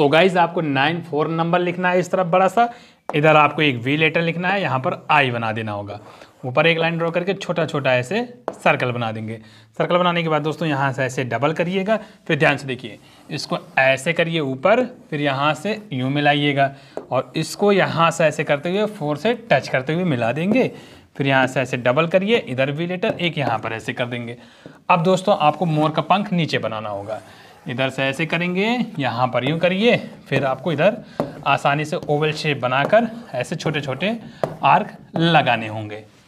तो गाइज आपको nine four number लिखना है इस तरफ बड़ा सा इधर आपको एक वी लेटर लिखना है यहाँ पर आई बना देना होगा ऊपर एक लाइन ड्रॉ करके छोटा छोटा ऐसे सर्कल बना देंगे सर्कल बनाने के बाद दोस्तों यहाँ से ऐसे डबल करिएगा फिर ध्यान से देखिए इसको ऐसे करिए ऊपर फिर यहाँ से यूँ मिलाइएगा और इसको यहाँ से ऐसे करते हुए फोर से टच करते हुए मिला देंगे फिर यहाँ से ऐसे डबल करिए इधर वी लेटर एक यहाँ पर ऐसे कर देंगे अब दोस्तों आपको मोर का पंख नीचे बनाना होगा इधर से ऐसे करेंगे यहाँ पर यूँ करिए फिर आपको इधर आसानी से ओवल शेप बनाकर ऐसे छोटे छोटे आर्क लगाने होंगे